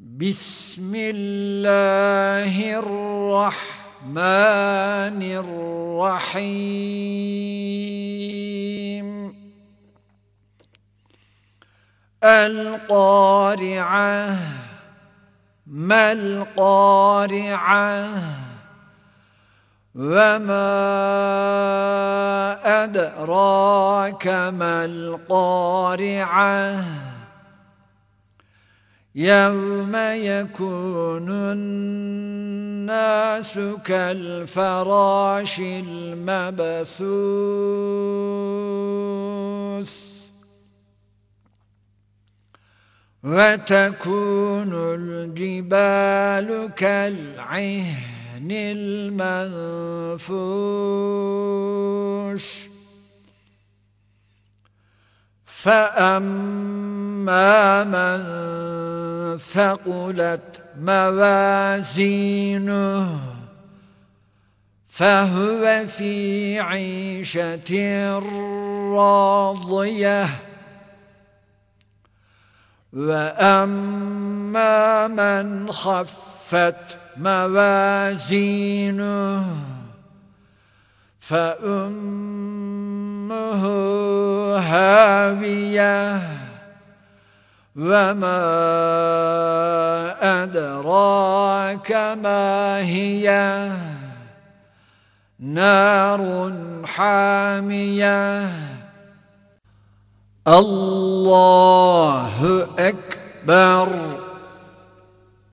بسم الله الرحمن الرحيم القارعة ما القارعة وما أدراك ما القارعة يوم يكون الناس كالفراش المبثوث وتكون الجبال كالعهن المنفوش فأما من ثقلت موازينه فهو في عيشة راضية وأما من خفت موازينه فأمه هاويه وما أدراك ما هي نار حامية الله أكبر